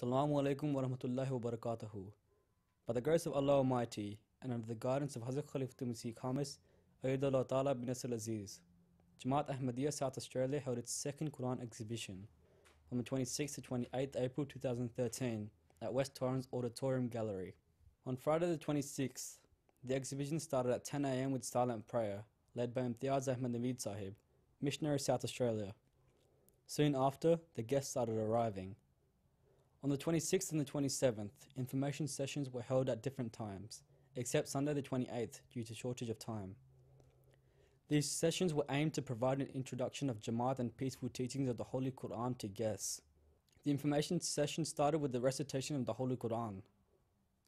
Salamu alaikum wa rahmatullahi wa barakatuhu. By the grace of Allah Almighty and under the guidance of Hazrat Khalifatul Masih Khamis, Ayadullah Ta'ala bin Nasir Aziz, Jamaat Ahmadiyya South Australia held its second Quran exhibition from the 26th to 28th April 2013 at West Torrens Auditorium Gallery. On Friday the 26th, the exhibition started at 10am with silent prayer led by Imtiaz Ahmed Naveed Sahib, Missionary South Australia. Soon after, the guests started arriving. On the 26th and the 27th, information sessions were held at different times, except Sunday the 28th due to shortage of time. These sessions were aimed to provide an introduction of Jamaat and peaceful teachings of the Holy Quran to guests. The information session started with the recitation of the Holy Quran.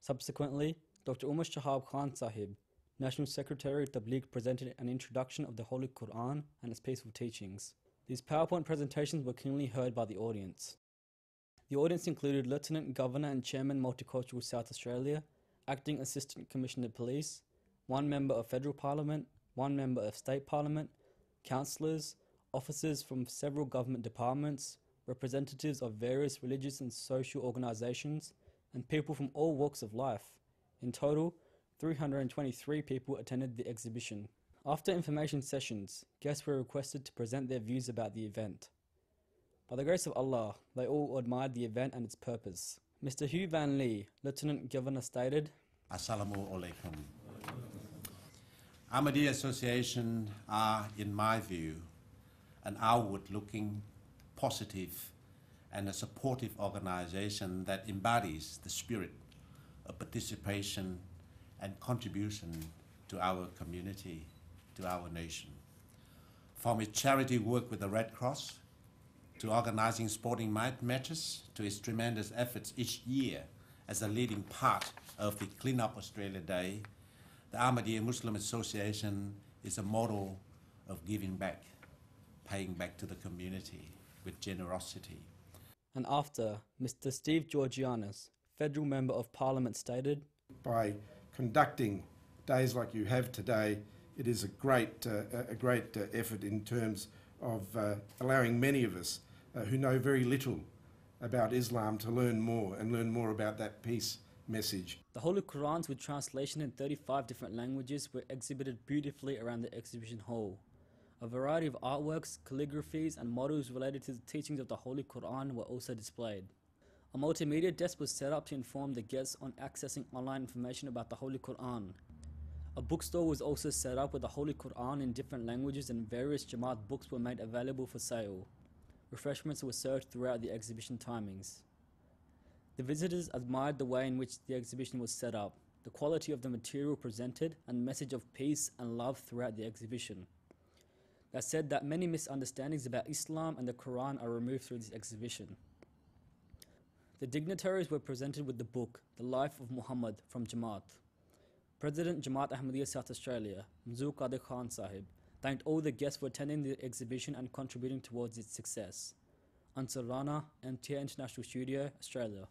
Subsequently, Dr. Umar Shahab Khan Sahib, National Secretary of Tabligh presented an introduction of the Holy Quran and its peaceful teachings. These PowerPoint presentations were keenly heard by the audience. The audience included Lieutenant Governor and Chairman Multicultural South Australia, Acting Assistant Commissioner Police, one member of Federal Parliament, one member of State Parliament, councillors, officers from several government departments, representatives of various religious and social organisations, and people from all walks of life. In total, 323 people attended the exhibition. After information sessions, guests were requested to present their views about the event. By the grace of Allah, they all admired the event and its purpose. Mr. Hugh Van Lee, Lieutenant Governor, stated Assalamu alaikum. Ahmadiyya Association are, in my view, an outward looking, positive, and a supportive organization that embodies the spirit of participation and contribution to our community, to our nation. From its charity work with the Red Cross to organizing sporting matches to his tremendous efforts each year as a leading part of the Clean Up Australia Day, the Ahmadiyya Muslim Association is a model of giving back, paying back to the community with generosity. And after, Mr. Steve Georgianis, Federal Member of Parliament, stated By conducting days like you have today, it is a great, uh, a great uh, effort in terms of uh, allowing many of us uh, who know very little about Islam to learn more and learn more about that peace message. The Holy Qurans with translation in 35 different languages were exhibited beautifully around the exhibition hall. A variety of artworks, calligraphies and models related to the teachings of the Holy Quran were also displayed. A multimedia desk was set up to inform the guests on accessing online information about the Holy Quran. A bookstore was also set up with the Holy Quran in different languages and various Jamaat books were made available for sale refreshments were served throughout the exhibition timings. The visitors admired the way in which the exhibition was set up, the quality of the material presented, and the message of peace and love throughout the exhibition. That said that many misunderstandings about Islam and the Quran are removed through this exhibition. The dignitaries were presented with the book, The Life of Muhammad from Jamaat. President Jamaat Ahmadiyya South Australia, Mzu Qadir Khan Sahib, thanked all the guests for attending the exhibition and contributing towards its success. Ansel Rana, MTA International Studio, Australia.